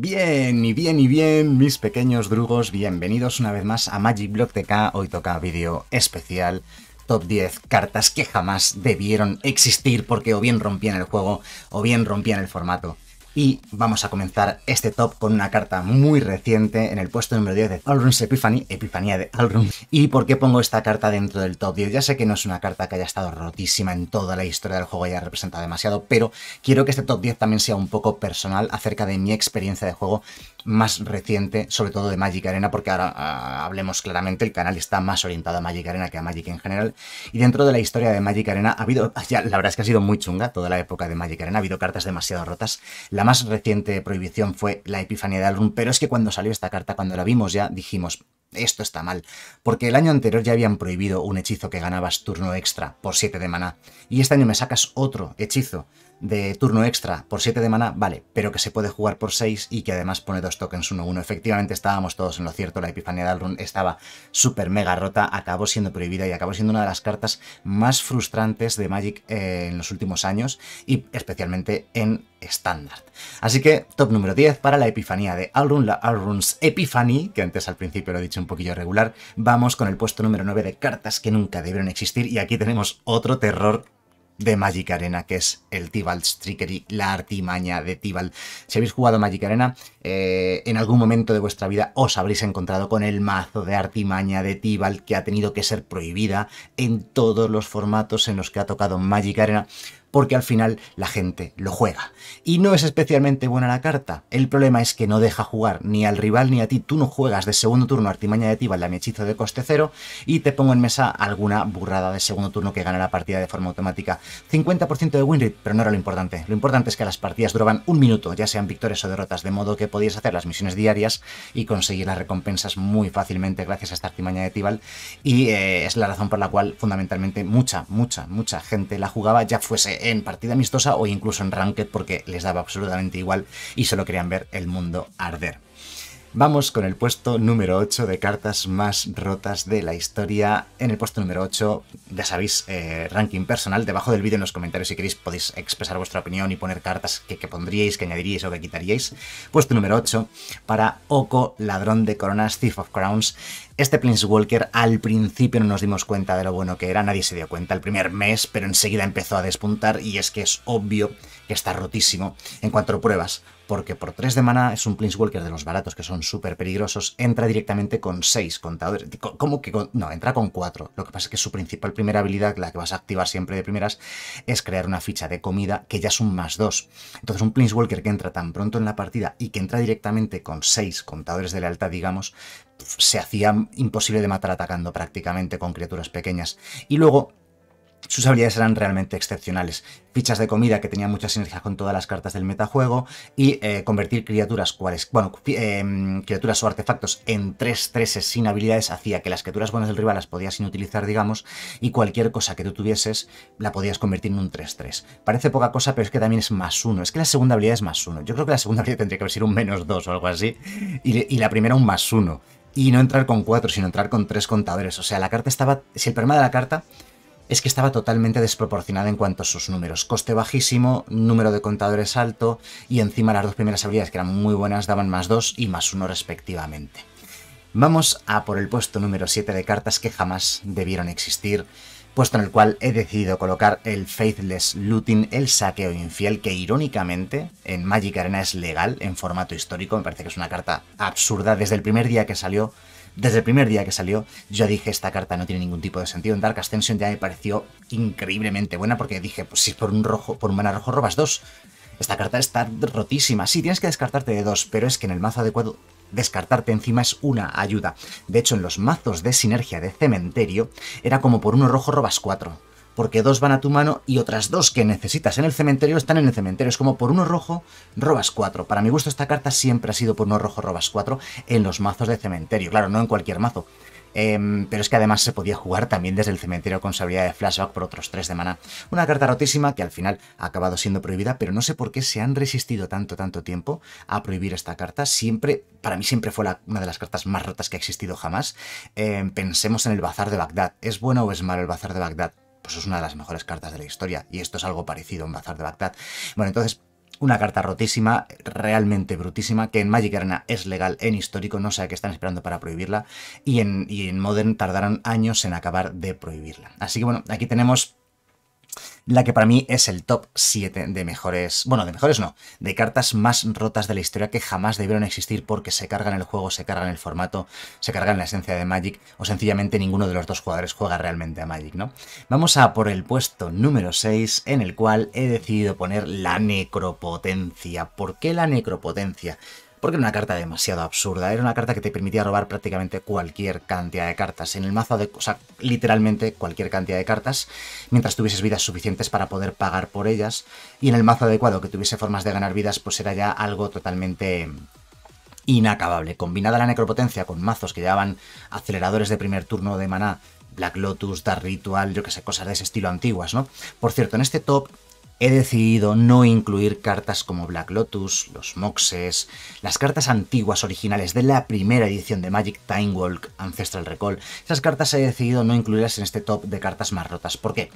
Bien, y bien, y bien, mis pequeños drugos, bienvenidos una vez más a Magic Block TK. Hoy toca vídeo especial top 10 cartas que jamás debieron existir porque o bien rompían el juego o bien rompían el formato. Y vamos a comenzar este top con una carta muy reciente en el puesto número 10 de Alrun's Epiphany, Epifanía de Allrooms. ¿Y por qué pongo esta carta dentro del top 10? Ya sé que no es una carta que haya estado rotísima en toda la historia del juego y haya representado demasiado, pero quiero que este top 10 también sea un poco personal acerca de mi experiencia de juego más reciente, sobre todo de Magic Arena, porque ahora ah, hablemos claramente, el canal está más orientado a Magic Arena que a Magic en general. Y dentro de la historia de Magic Arena ha habido, la verdad es que ha sido muy chunga toda la época de Magic Arena, ha habido cartas demasiado rotas. La más reciente prohibición fue la Epifanía de Alrum, pero es que cuando salió esta carta, cuando la vimos ya, dijimos, esto está mal, porque el año anterior ya habían prohibido un hechizo que ganabas turno extra por 7 de maná, y este año me sacas otro hechizo de turno extra por 7 de mana, vale, pero que se puede jugar por 6 y que además pone dos tokens 1-1. Efectivamente estábamos todos en lo cierto, la Epifanía de Alrun estaba súper mega rota, acabó siendo prohibida y acabó siendo una de las cartas más frustrantes de Magic eh, en los últimos años y especialmente en estándar. Así que top número 10 para la Epifanía de Alrun, la Alrun's Epiphany, que antes al principio lo he dicho un poquillo regular, vamos con el puesto número 9 de cartas que nunca debieron existir y aquí tenemos otro terror de Magic Arena, que es el Tibalt's Trickery, la artimaña de Tibalt. Si habéis jugado Magic Arena, eh, en algún momento de vuestra vida os habréis encontrado con el mazo de artimaña de Tibalt que ha tenido que ser prohibida en todos los formatos en los que ha tocado Magic Arena porque al final la gente lo juega. Y no es especialmente buena la carta. El problema es que no deja jugar ni al rival ni a ti. Tú no juegas de segundo turno artimaña de a mi hechizo de coste cero y te pongo en mesa alguna burrada de segundo turno que gana la partida de forma automática. 50% de win rate, pero no era lo importante. Lo importante es que las partidas duraban un minuto, ya sean victorias o derrotas, de modo que podías hacer las misiones diarias y conseguir las recompensas muy fácilmente gracias a esta artimaña de Tibal. Y eh, es la razón por la cual fundamentalmente mucha, mucha, mucha gente la jugaba, ya fuese en partida amistosa o incluso en ranked porque les daba absolutamente igual y solo querían ver el mundo arder. Vamos con el puesto número 8 de cartas más rotas de la historia. En el puesto número 8, ya sabéis, eh, ranking personal. Debajo del vídeo en los comentarios, si queréis, podéis expresar vuestra opinión y poner cartas que, que, pondríais, que añadiríais o que quitaríais. Puesto número 8, para Oko, ladrón de coronas, Thief of Crowns. Este Prince Walker al principio no nos dimos cuenta de lo bueno que era, nadie se dio cuenta el primer mes, pero enseguida empezó a despuntar y es que es obvio que está rotísimo en cuanto pruebas, porque por 3 de mana es un Prince Walker de los baratos que son súper peligrosos, entra directamente con 6 contadores. ¿Cómo que con? No, entra con 4. Lo que pasa es que su principal primera habilidad, la que vas a activar siempre de primeras, es crear una ficha de comida que ya es un más 2. Entonces un Prince Walker que entra tan pronto en la partida y que entra directamente con 6 contadores de lealtad, digamos, se hacía imposible de matar atacando prácticamente con criaturas pequeñas. Y luego sus habilidades eran realmente excepcionales. Fichas de comida que tenían mucha sinergia con todas las cartas del metajuego y eh, convertir criaturas, cuales, bueno, eh, criaturas o artefactos en 3 3 sin habilidades hacía que las criaturas buenas del rival las podías inutilizar, digamos, y cualquier cosa que tú tuvieses la podías convertir en un 3-3. Parece poca cosa, pero es que también es más uno. Es que la segunda habilidad es más uno. Yo creo que la segunda habilidad tendría que haber sido un menos 2 o algo así y, la primera un más uno y no entrar con cuatro, sino entrar con tres contadores. O sea, la carta estaba. Si el problema de la carta es que estaba totalmente desproporcionada en cuanto a sus números. Coste bajísimo, número de contadores alto, y encima las dos primeras habilidades, que eran muy buenas, daban más dos y más uno respectivamente. Vamos a por el puesto número 7 de cartas que jamás debieron existir puesto en el cual he decidido colocar el Faithless Looting, el saqueo infiel, que irónicamente en Magic Arena es legal en formato histórico, me parece que es una carta absurda, desde el primer día que salió, desde el primer día que salió, yo dije esta carta no tiene ningún tipo de sentido, en Dark Ascension ya me pareció increíblemente buena, porque dije, pues si por un rojo, por un mana rojo robas dos, esta carta está rotísima, sí, tienes que descartarte de dos, pero es que en el mazo adecuado descartarte encima es una ayuda. De hecho, en los mazos de sinergia de cementerio, era como por uno rojo robas cuatro. Porque dos van a tu mano y otras dos que necesitas en el cementerio están en el cementerio. Es como por uno rojo robas cuatro. Para mi gusto, esta carta siempre ha sido por uno rojo robas cuatro en los mazos de cementerio. Claro, no en cualquier mazo. Em, pero es que además se podía jugar también desde el cementerio con sabiduría de flashback por otros 3 de maná. Una carta rotísima que al final ha acabado siendo prohibida, pero no sé por qué se han resistido tanto, tanto tiempo a prohibir esta carta. Siempre, para mí siempre fue una de las cartas más rotas que ha existido jamás. Em, pensemos en el Bazar de Bagdad. ¿Es bueno o es malo el Bazar de Bagdad? Pues es una de las mejores cartas de la historia, y esto es algo parecido a un Bazar de Bagdad. Bueno, entonces una carta rotísima, realmente brutísima, que en Magic Arena es legal, en histórico, no sé a qué están esperando para prohibirla, y en, Modern tardarán años en acabar de prohibirla. Así que bueno, aquí tenemos la que para mí es el top 7 de mejores, bueno, de mejores no, de cartas más rotas de la historia que jamás debieron existir porque se cargan el juego, se cargan el formato, se cargan la esencia de Magic o sencillamente ninguno de los dos jugadores juega realmente a Magic, ¿no? Vamos a por el puesto número 6 en el cual he decidido poner la necropotencia. ¿Por qué la necropotencia? porque era una carta demasiado absurda. Era una carta que te permitía robar prácticamente cualquier cantidad de cartas. En el mazo, de, o sea, literalmente cualquier cantidad de cartas, mientras tuvieses vidas suficientes para poder pagar por ellas. Y en el mazo adecuado, que tuviese formas de ganar vidas, pues era ya algo totalmente inacabable. Combinada la necropotencia con mazos que llevaban aceleradores de primer turno de maná, Black Lotus, Dark Ritual, yo que sé, cosas de ese estilo antiguas, ¿no? Por cierto, en este top he decidido no incluir cartas como Black Lotus, los Moxes, las cartas antiguas originales de la primera edición de Magic Time Walk, Ancestral Recall. Esas cartas he decidido no incluirlas en este top de cartas más rotas. ¿Por qué?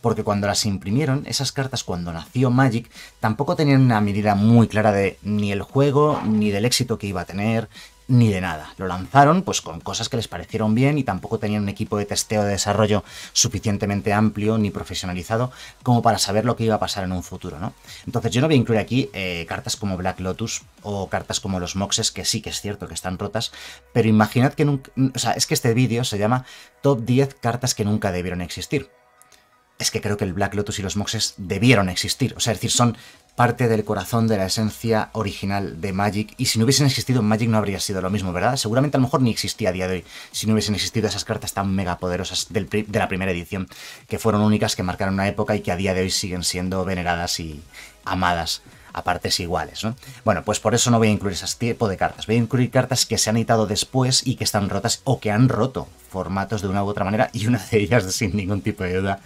Porque cuando las imprimieron, esas cartas cuando nació Magic tampoco tenían una medida muy clara de ni el juego, ni del éxito que iba a tener, ni de nada. Lo lanzaron pues con cosas que les parecieron bien y tampoco tenían un equipo de testeo de desarrollo suficientemente amplio ni profesionalizado como para saber lo que iba a pasar en un futuro, ¿no? Entonces yo no voy a incluir aquí eh, cartas como Black Lotus o cartas como los Moxes, que sí que es cierto que están rotas, pero imaginad que nunca... Mm, o sea, es que este vídeo se llama Top 10 cartas que nunca debieron existir es que creo que el Black Lotus y los Moxes debieron existir. O sea, es decir, son parte del corazón de la esencia original de Magic. Y si no hubiesen existido, Magic no habría sido lo mismo, ¿verdad? Seguramente a lo mejor ni existía a día de hoy si no hubiesen existido esas cartas tan mega poderosas de la primera edición, que fueron únicas, que marcaron una época y que a día de hoy siguen siendo veneradas y amadas a partes iguales. ¿no? Bueno, pues por eso no voy a incluir ese tipo de cartas. Voy a incluir cartas que se han editado después y que están rotas o que han roto formatos de una u otra manera. Y una de ellas, sin ningún tipo de duda,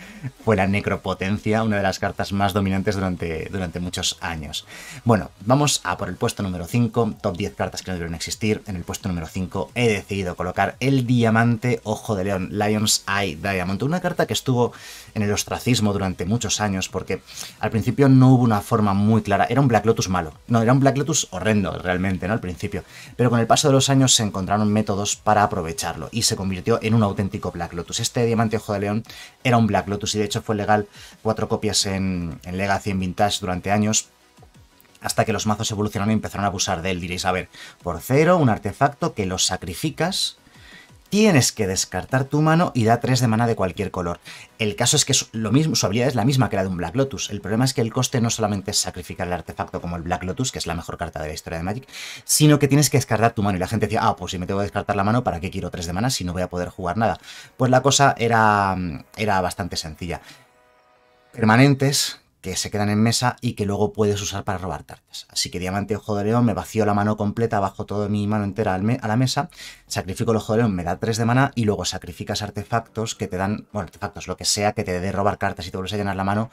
fue la Necropotencia, una de las cartas más dominantes durante, durante mucho años. Bueno, vamos a por el puesto número 5, top 10 cartas que no deben existir. En el puesto número 5 he decidido colocar el diamante ojo de león, Lion's Eye Diamond, una carta que estuvo en el ostracismo durante muchos años porque al principio no hubo una forma muy clara, era un Black Lotus malo, no, era un Black Lotus horrendo realmente, ¿no? Al principio, pero con el paso de los años se encontraron métodos para aprovecharlo y se convirtió en un auténtico Black Lotus. Este diamante ojo de león era un Black Lotus y de hecho fue legal cuatro copias en, en Legacy en Vintage durante años hasta que los mazos evolucionaron y empezaron a abusar de él. Diréis, a ver, por cero, un artefacto que lo sacrificas, tienes que descartar tu mano y da 3 de mana de cualquier color. El caso es que lo mismo, su habilidad es la misma que la de un Black Lotus. El problema es que el coste no solamente es sacrificar el artefacto como el Black Lotus, que es la mejor carta de la historia de Magic, sino que tienes que descartar tu mano. Y la gente decía, ah, pues si me tengo que descartar la mano, ¿para qué quiero 3 de mana si no voy a poder jugar nada? Pues la cosa era, era bastante sencilla. Permanentes, que se quedan en mesa y que luego puedes usar para robar cartas Así que diamante ojo de león, me vacío la mano completa, bajo toda mi mano entera a la mesa, sacrifico el ojo de león, me da 3 de mana y luego sacrificas artefactos que te dan, bueno, artefactos, lo que sea, que te dé robar cartas y te vuelves a llenar la mano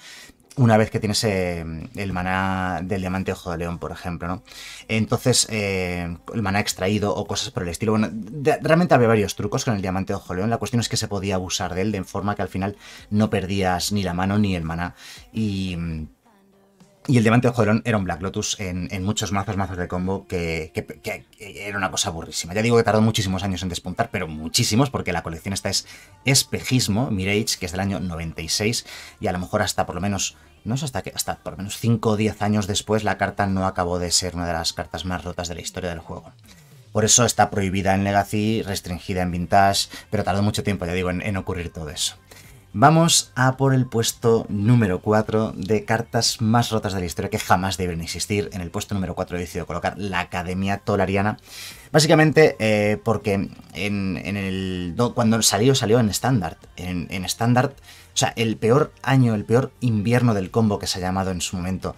una vez que tienes eh, el maná del diamante ojo de león, por ejemplo, ¿no? Entonces, eh, el maná extraído o cosas por el estilo. Bueno, realmente había varios trucos con el diamante ojo de león. La cuestión es que se podía abusar de él de forma que al final no perdías ni la mano ni el maná. Y... Y el diamante ojo de león era un Black Lotus en, muchos mazos, mazos de combo, que, que, era una cosa burrísima. Ya digo que tardó muchísimos años en despuntar, pero muchísimos, porque la colección esta es espejismo, Mirage, que es del año 96, y a lo mejor hasta por lo menos no sé hasta que, hasta por lo menos 5 o 10 años después, la carta no acabó de ser una de las cartas más rotas de la historia del juego. Por eso está prohibida en Legacy, restringida en Vintage, pero tardó mucho tiempo, ya digo, en ocurrir todo eso. Vamos a por el puesto número 4 de cartas más rotas de la historia que jamás deben existir. En el puesto número 4 he decidido colocar la Academia Tolariana. Básicamente eh, porque cuando salió, salió en estándar. En estándar, o sea, el peor año, el peor invierno del combo que se ha llamado en su momento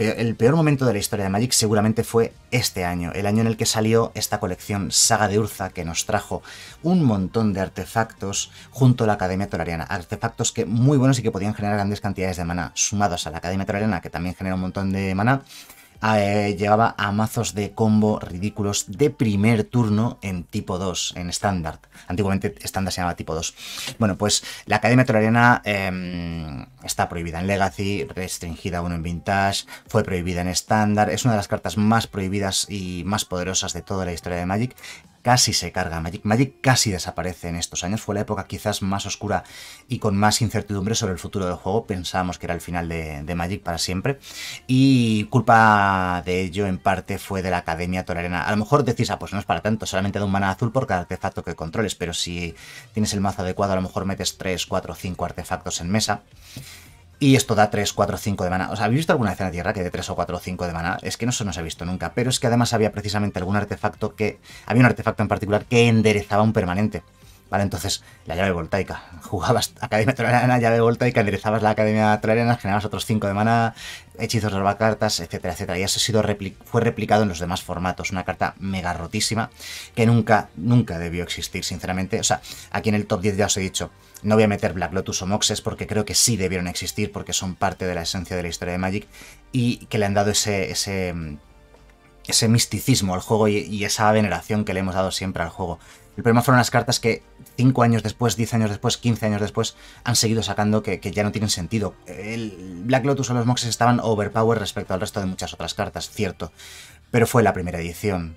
el peor momento de la historia de Magic seguramente fue este año, el año en el que salió esta colección Saga de Urza que nos trajo un montón de artefactos junto a la Academia Tolariana. artefactos que muy buenos y que podían generar grandes cantidades de maná, sumados a la Academia Tolariana, que también genera un montón de maná, eh, llevaba a mazos de combo ridículos de primer turno en tipo 2, en estándar. Antiguamente estándar se llamaba tipo 2. Bueno, pues la Academia Torariana em, está prohibida en Legacy, restringida aún en Vintage, fue prohibida en estándar, es una de las cartas más prohibidas y más poderosas de toda la historia de Magic casi se carga Magic. Magic casi desaparece en estos años. Fue la época quizás más oscura y con más incertidumbre sobre el futuro del juego. Pensábamos que era el final de, Magic para siempre. Y culpa de ello en parte fue de la Academia Torarena. A lo mejor decís, ah, pues no es para tanto, solamente da un mana azul por cada artefacto que controles. Pero si tienes el mazo adecuado, a lo mejor metes 3, 4, 5 artefactos en mesa. Y esto da 3, 4, 5 de o sea, habéis visto alguna escena de Tierra que dé 3 o 4 o 5 de mana? Es que no se nos ha visto nunca. Pero es que además había precisamente algún artefacto que... Había un artefacto en particular que enderezaba un permanente. Vale, entonces, la llave voltaica. Jugabas Academia Troyana, llave voltaica, enderezabas la Academia Troyana, generabas otros 5 de mana, hechizos de cartas, etcétera, etcétera. Y eso sido fue replicado en los demás formatos. Una carta mega rotísima que nunca, nunca debió existir, sinceramente. O sea, aquí en el top 10 ya os he dicho, no voy a meter Black Lotus o Moxes porque creo que sí debieron existir, porque son parte de la esencia de la historia de Magic y que le han dado ese, ese mm, ese misticismo al juego y, esa veneración que le hemos dado siempre al juego. El problema fueron las cartas que 5 años después, 10 años después, 15 años después han seguido sacando que, ya no tienen sentido. El Black Lotus o los Moxes estaban overpowered respecto al resto de muchas otras cartas, cierto, pero fue la primera edición.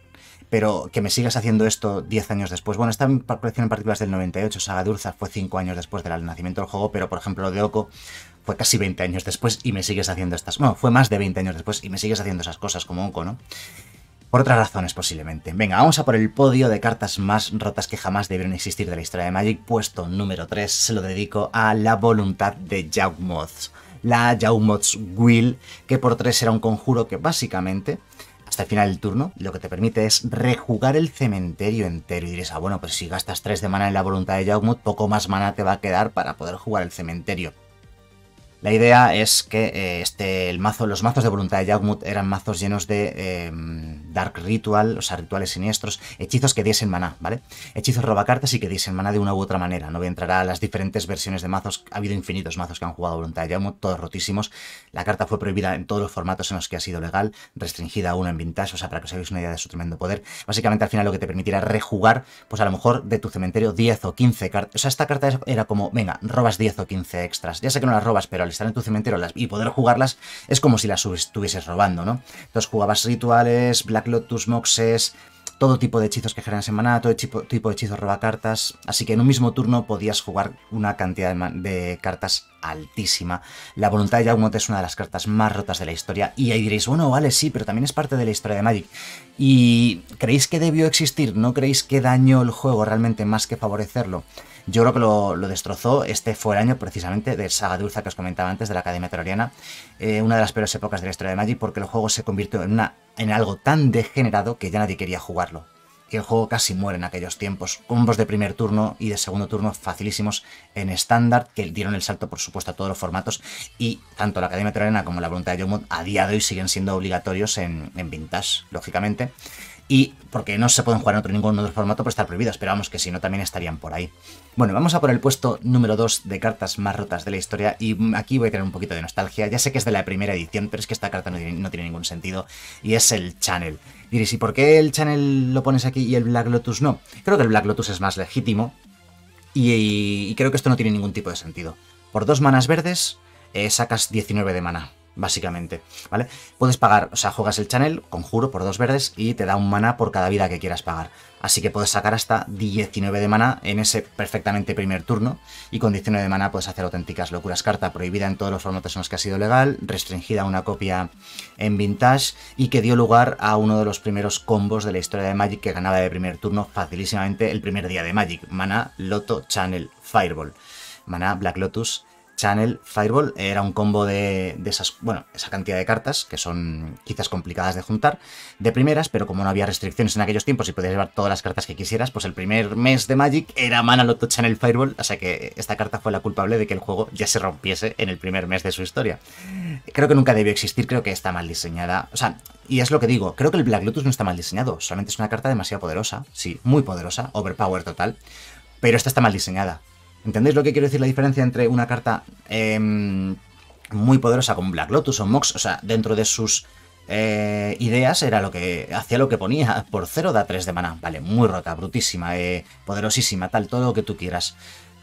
Pero que me sigas haciendo esto 10 años después. Bueno, esta colección en particular del 98, Saga Dulza, fue 5 años después del nacimiento del juego, pero por ejemplo lo de Oko fue casi 20 años después y me sigues haciendo estas. Bueno, fue más de 20 años después y me sigues haciendo esas cosas como Oko, ¿no? Por otras razones, posiblemente. Venga, vamos a por el podio de cartas más rotas que jamás debieron existir de la historia de Magic. Puesto número 3 se lo dedico a la voluntad de Jaumoth. La Jaumoth's Will, que por 3 era un conjuro que básicamente hasta el final del turno, lo que te permite es rejugar el cementerio entero. Y diréis, ah, bueno, pues si gastas 3 de mana en la voluntad de Yawmoth, poco más mana te va a quedar para poder jugar el cementerio. La idea es que eh, este, el mazo, los mazos de voluntad de Yagmut eran mazos llenos de em, Dark Ritual, o sea, rituales siniestros, hechizos que diesen maná, ¿vale? Hechizos robacartas y que diesen maná de una u otra manera. No voy a entrar a las diferentes versiones de mazos. Ha habido infinitos mazos que han jugado voluntad de Yagmut, todos rotísimos. La carta fue prohibida en todos los formatos en los que ha sido legal, restringida a uno en vintage, o sea, para que os hagáis una idea de su tremendo poder. Básicamente, al final lo que te permitirá rejugar, pues a lo mejor de tu cementerio 10 o 15 cartas. O sea, esta carta era como, venga, robas 10 o 15 extras. Ya sé que no las robas, pero al estar en tu cementerio y poder jugarlas es como si las estuvieses robando, ¿no? Entonces jugabas rituales, Black Lotus, Moxes, todo tipo de hechizos que generan semana, todo tipo, de hechizos roba cartas, así que en un mismo turno podías jugar una cantidad de, cartas altísima. La voluntad de Yawmoth es una de las cartas más rotas de la historia y ahí diréis, bueno, vale, sí, pero también es parte de la historia de Magic. ¿Y creéis que debió existir? ¿No creéis que dañó el juego realmente más que favorecerlo? yo creo que lo, destrozó. Este fue el año precisamente de Saga Dulza que os comentaba antes, de la Academia Teroriana, eh, una de las peores épocas de la historia de Magic, porque el juego se convirtió en, algo tan degenerado que ya nadie quería jugarlo. el juego casi muere en aquellos tiempos. Combos de primer turno y de segundo turno facilísimos en estándar, que dieron el salto, por supuesto, a todos los formatos. Y tanto la Academia Teroriana como la voluntad de Jomod a día de hoy siguen siendo obligatorios en, en Vintage, lógicamente y porque no se pueden jugar en otro ningún otro formato por estar prohibidas, pero vamos que si no también estarían por ahí. Bueno, vamos a por el puesto número 2 de cartas más rotas de la historia y aquí voy a tener un poquito de nostalgia, ya sé que es de la primera edición, pero es que esta carta no tiene, ningún sentido y es el Channel. Diréis, ¿y por qué el Channel lo pones aquí y el Black Lotus no? Creo que el Black Lotus es más legítimo y, creo que esto no tiene ningún tipo de sentido. Por dos manas verdes eh, sacas 19 de mana básicamente, ¿vale? Puedes pagar, o sea, juegas el channel, conjuro por dos verdes y te da un mana por cada vida que quieras pagar. Así que puedes sacar hasta 19 de mana en ese perfectamente primer turno y con 19 de mana puedes hacer auténticas locuras. Carta prohibida en todos los formatos en los que ha sido legal, restringida a una copia en vintage y que dio lugar a uno de los primeros combos de la historia de Magic que ganaba de primer turno facilísimamente el primer día de Magic. Mana, Loto, Channel, Fireball. Mana, Black Lotus Channel, Fireball, era un combo de, esas, bueno, esa cantidad de cartas que son quizás complicadas de juntar de primeras, pero como no había restricciones en aquellos tiempos y podías llevar todas las cartas que quisieras, pues el primer mes de Magic era Manaloto Channel Fireball, o sea que esta carta fue la culpable de que el juego ya se rompiese en el primer mes de su historia. Creo que nunca debió existir, creo que está mal diseñada, o sea, y es lo que digo, creo que el Black Lotus no está mal diseñado, solamente es una carta demasiado poderosa, sí, muy poderosa, overpower total, pero esta está mal diseñada. ¿Entendéis lo que quiero decir? La diferencia entre una carta em, muy poderosa con Black Lotus o Mox, o sea, dentro de sus eh, ideas era lo que hacía lo que ponía por 0 da 3 de mana, vale, muy rota, brutísima, eh, poderosísima, tal, todo lo que tú quieras.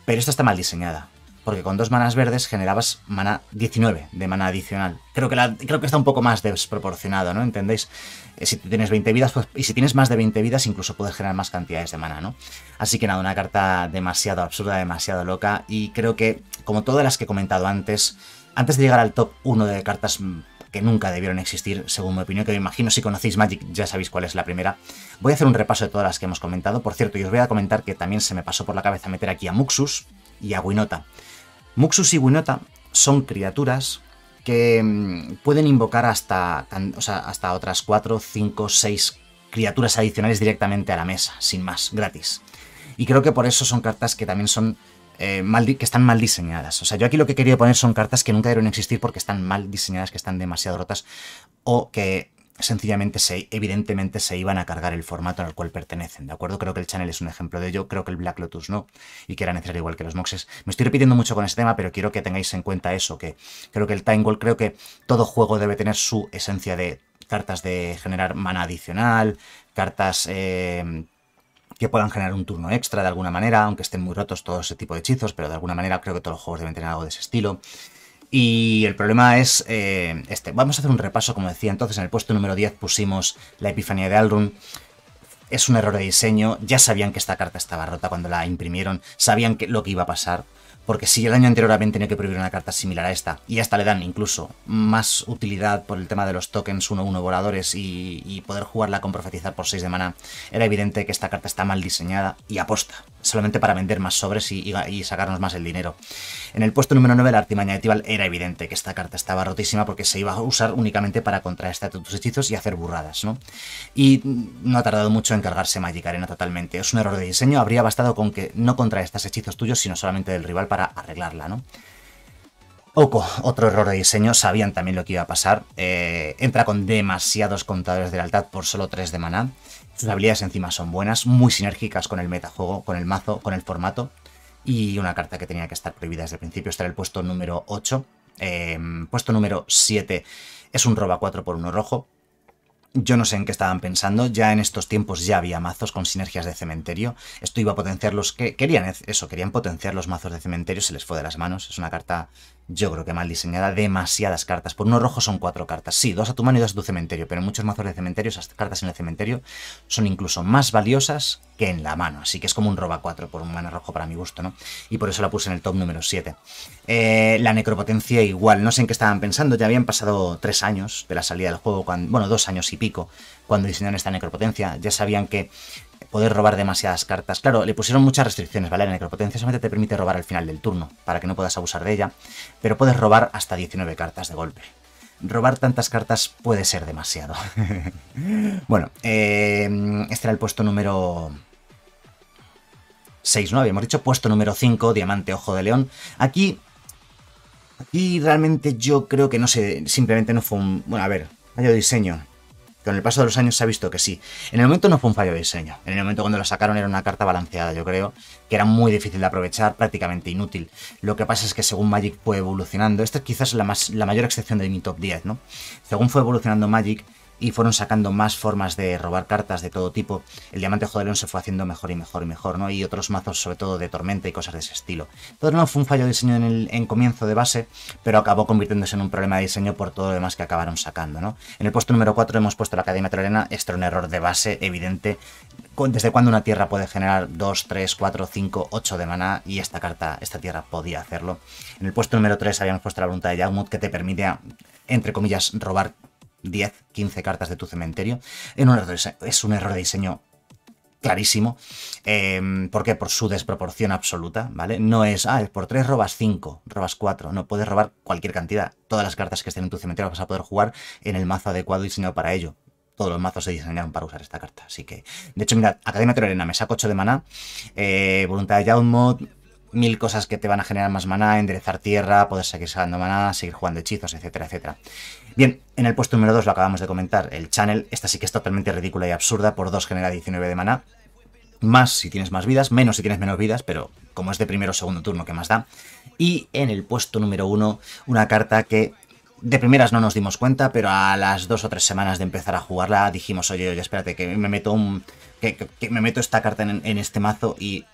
Pero esta está mal diseñada porque con dos manas verdes generabas mana 19 de mana adicional. Creo que, creo que está un poco más desproporcionado, ¿no? ¿Entendéis? Eh, si tienes 20 vidas, pues, y si tienes más de 20 vidas, incluso puedes generar más cantidades de mana, ¿no? Así que nada, una carta demasiado absurda, demasiado loca, y creo que, como todas las que he comentado antes, antes de llegar al top 1 de cartas mm, que nunca debieron existir, según mi opinión, que me imagino si conocéis Magic ya sabéis cuál es la primera. Voy a hacer un repaso de todas las que hemos comentado. Por cierto, y os voy a comentar que también se me pasó por la cabeza meter aquí a Muxus, y a Winota. Muxus y Winota son criaturas que mm, pueden invocar hasta, hasta otras 4, 5, 6 criaturas adicionales directamente a la mesa, sin más, gratis. Y creo que por eso son cartas que también son eh, mal, que están mal diseñadas. O sea, yo aquí lo que quería poner son cartas que nunca deberían existir porque están mal diseñadas, que están demasiado rotas o que sencillamente se, evidentemente se iban a cargar el formato al cual pertenecen, ¿de acuerdo? Creo que el Channel es un ejemplo de ello, creo que el Black Lotus no, y que era necesario igual que los Moxes. Me estoy repitiendo mucho con este tema, pero quiero que tengáis en cuenta eso, que creo que el Time wall creo que todo juego debe tener su esencia de cartas de generar mana adicional, cartas... Eh, que puedan generar un turno extra de alguna manera, aunque estén muy rotos todo ese tipo de hechizos, pero de alguna manera creo que todos los juegos deben tener algo de ese estilo. Y el problema es eh, este. Vamos a hacer un repaso, como decía entonces, en el puesto número 10 pusimos la Epifanía de Alrun. Es un error de diseño, ya sabían que esta carta estaba rota cuando la imprimieron, sabían que, lo que iba a pasar, porque si el año anterior habían tenido que prohibir una carta similar a esta, y hasta le dan incluso más utilidad por el tema de los tokens 1-1 voladores y, y poder jugarla con profetizar por 6 de mana, era evidente que esta carta está mal diseñada y aposta solamente para vender más sobres y, sacarnos más el dinero. En el puesto número 9, la artimaña de Tibal era evidente que esta carta estaba rotísima porque se iba a usar únicamente para contraestatu tus hechizos y hacer burradas, ¿no? Y no ha tardado mucho en cargarse Magic Arena totalmente. Es un error de diseño, habría bastado con que no estas hechizos tuyos, sino solamente del rival para arreglarla, ¿no? Oco, otro error de diseño, sabían también lo que iba a pasar. Eh, entra con demasiados contadores de lealtad por solo 3 de maná. Sus habilidades encima son buenas, muy sinérgicas con el metajuego, con el mazo, con el formato. Y una carta que tenía que estar prohibida desde el principio, está en el puesto número 8. Em, puesto número 7 es un roba 4 por 1 rojo. Yo no sé en qué estaban pensando, ya en estos tiempos ya había mazos con sinergias de cementerio, esto iba a potenciar los que querían eso, querían potenciar los mazos de cementerio, se les fue de las manos, es una carta yo creo que mal diseñada, demasiadas cartas. Por uno rojo son cuatro cartas. Sí, dos a tu mano y dos a tu cementerio, pero en muchos mazos de cementerios, esas cartas en el cementerio son incluso más valiosas que en la mano. Así que es como un roba cuatro por un mana rojo para mi gusto, ¿no? Y por eso la puse en el top número 7. Eh, la necropotencia igual, no sé en qué estaban pensando, ya habían pasado tres años de la salida del juego, cuando, bueno, dos años y pico, cuando diseñaron esta necropotencia. Ya sabían que poder robar demasiadas cartas. Claro, le pusieron muchas restricciones, ¿vale? La necropotencia solamente te permite robar al final del turno, para que no puedas abusar de ella, pero puedes robar hasta 19 cartas de golpe. Robar tantas cartas puede ser demasiado. bueno, eh, este era el puesto número 6, ¿no? Habíamos dicho puesto número 5, Diamante Ojo de León. Aquí Aquí realmente yo creo que no sé, simplemente no fue un... Bueno, a ver, Hay diseño. Con el paso de los años se ha visto que sí. En el momento no fue un fallo de diseño. En el momento cuando lo sacaron era una carta balanceada, yo creo, que era muy difícil de aprovechar, prácticamente inútil. Lo que pasa es que según Magic fue evolucionando, esta quizás es la, más, la mayor excepción de mi top 10, ¿no? Según fue evolucionando Magic, y fueron sacando más formas de robar cartas de todo tipo, el diamante ojo de león se fue haciendo mejor y mejor y mejor, ¿no? Y otros mazos, sobre todo de tormenta y cosas de ese estilo. todo no, fue un fallo de diseño en, el, comienzo de base, pero acabó convirtiéndose en un problema de diseño por todo lo demás que acabaron sacando, ¿no? En el puesto número 4 hemos puesto la Academia terrena este era un error de base evidente. ¿Desde cuando una tierra puede generar 2, 3, 4, 5, 8 de maná? Y esta carta, esta tierra podía hacerlo. En el puesto número 3 habíamos puesto la voluntad de Yagmut que te permite, entre comillas, robar 10, 15 cartas de tu cementerio. En es un error de diseño clarísimo. Porque em, ¿Por qué? Por su desproporción absoluta, ¿vale? No es, ah, por 3 robas 5, robas 4. No, puedes robar cualquier cantidad. Todas las cartas que estén en tu cementerio vas a poder jugar en el mazo adecuado diseñado para ello. Todos los mazos se diseñaron para usar esta carta. Así que, de hecho, mirad, Academia Terorena, me saco 8 de maná. Eh, voluntad de Mod mil cosas que te van a generar más maná, enderezar tierra, poder seguir sacando maná, seguir jugando hechizos, etcétera, etcétera. Bien, en el puesto número 2 lo acabamos de comentar, el Channel, esta sí que es totalmente ridícula y absurda, por 2 genera 19 de maná, más si tienes más vidas, menos si tienes menos vidas, pero como es de primero o segundo turno, que más da? Y en el puesto número 1, una carta que de primeras no nos dimos cuenta, pero a las dos o tres semanas de empezar a jugarla dijimos, oye, oye, espérate, que me meto un. que, me meto esta carta en, este mazo y.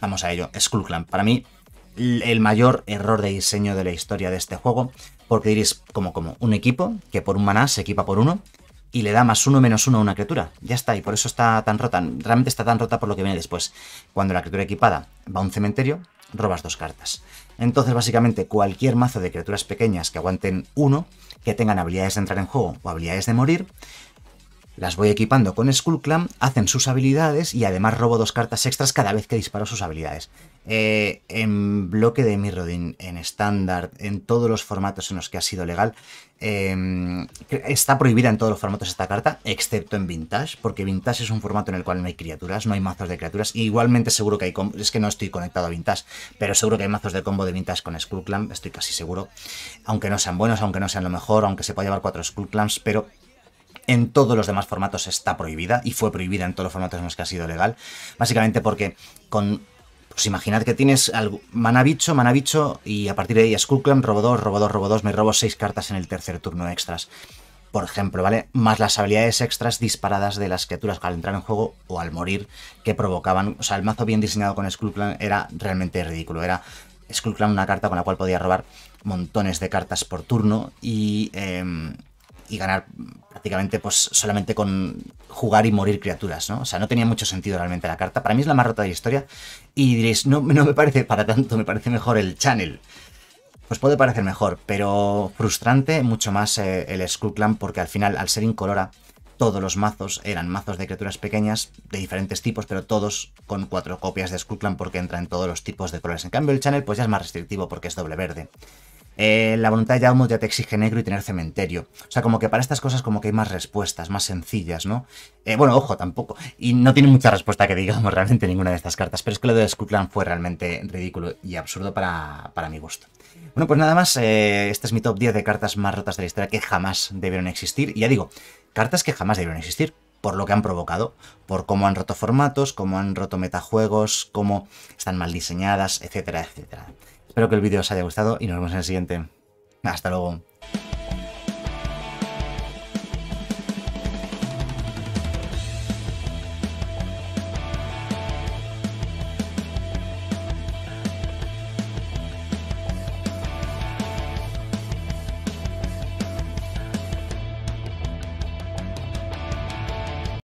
Vamos a ello. Skullclan. Para mí, el mayor error de diseño de la historia de este juego porque diréis, como, como un equipo, que por un maná se equipa por uno, y le da más uno menos uno a una criatura. Ya está, y por eso está tan rota. Realmente está tan rota por lo que viene después. Cuando la criatura equipada va a un cementerio, robas dos cartas. Entonces, básicamente, cualquier mazo de criaturas pequeñas que aguanten uno, que tengan habilidades de entrar en juego o habilidades de morir, las voy equipando con Skullclam, hacen sus habilidades y además robo dos cartas extras cada vez que disparo sus habilidades. Eh, en bloque de Mirrodin en estándar, en todos los formatos en los que ha sido legal. Em, está prohibida en todos los formatos esta carta, excepto en Vintage, porque Vintage es un formato en el cual no hay criaturas, no hay mazos de criaturas. igualmente seguro que hay... Es que no estoy conectado a Vintage, pero seguro que hay mazos de combo de Vintage con Skullclamp, estoy casi seguro. Aunque no sean buenos, aunque no sean lo mejor, aunque se pueda llevar cuatro Skullclamps, pero en todos los demás formatos está prohibida y fue prohibida en todos los formatos en los que ha sido legal. Básicamente porque con pues imaginad que tienes algo, Manabicho manabicho, y a partir de ahí Skullclan, robo 2, robo 2, robo 2, me robo 6 cartas en el tercer turno extras. Por ejemplo, ¿vale? Más las habilidades extras disparadas de las criaturas al entrar en juego o al morir que provocaban. O sea, el mazo bien diseñado con Skullclan era realmente ridículo. Era Skullclan una carta con la cual podía robar montones de cartas por turno y... Em, y ganar prácticamente pues solamente con jugar y morir criaturas, ¿no? O sea, no tenía mucho sentido realmente la carta. Para mí es la más rota de la historia y diréis, no, no me parece para tanto, me parece mejor el Channel. Pues puede parecer mejor, pero frustrante mucho más eh, el Skull porque al final, al ser incolora, todos los mazos eran mazos de criaturas pequeñas de diferentes tipos, pero todos con cuatro copias de Skullclan porque entra en todos los tipos de colores. En cambio, el Channel pues ya es más restrictivo porque es doble verde. Eh, la voluntad de Yahoo ya te exige negro y tener cementerio. O sea, como que para estas cosas como que hay más respuestas, más sencillas, ¿no? Eh, bueno, ojo, tampoco. Y no tiene mucha respuesta que digamos realmente ninguna de estas cartas, pero es que lo de Skutland fue realmente ridículo y absurdo para, mi gusto. Bueno, pues nada más, eh, este es mi top 10 de cartas más rotas de la historia que jamás debieron existir. Y ya digo, cartas que jamás debieron existir por lo que han provocado, por cómo han roto formatos, cómo han roto metajuegos, cómo están mal diseñadas, etcétera, etcétera. Espero que el vídeo os haya gustado y nos vemos en el siguiente. Hasta luego.